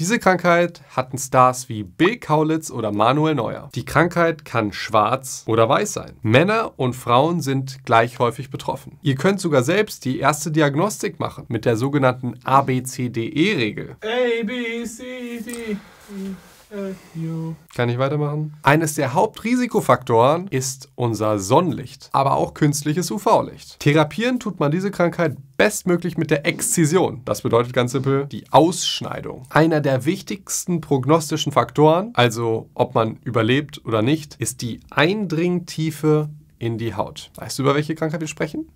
Diese Krankheit hatten Stars wie Bill Kaulitz oder Manuel Neuer. Die Krankheit kann schwarz oder weiß sein. Männer und Frauen sind gleich häufig betroffen. Ihr könnt sogar selbst die erste Diagnostik machen mit der sogenannten ABCDE-Regel. A, B, C, D. E kann ich weitermachen? Eines der Hauptrisikofaktoren ist unser Sonnenlicht, aber auch künstliches UV-Licht. Therapieren tut man diese Krankheit bestmöglich mit der Exzision. Das bedeutet ganz simpel die Ausschneidung. Einer der wichtigsten prognostischen Faktoren, also ob man überlebt oder nicht, ist die Eindringtiefe in die Haut. Weißt du, über welche Krankheit wir sprechen?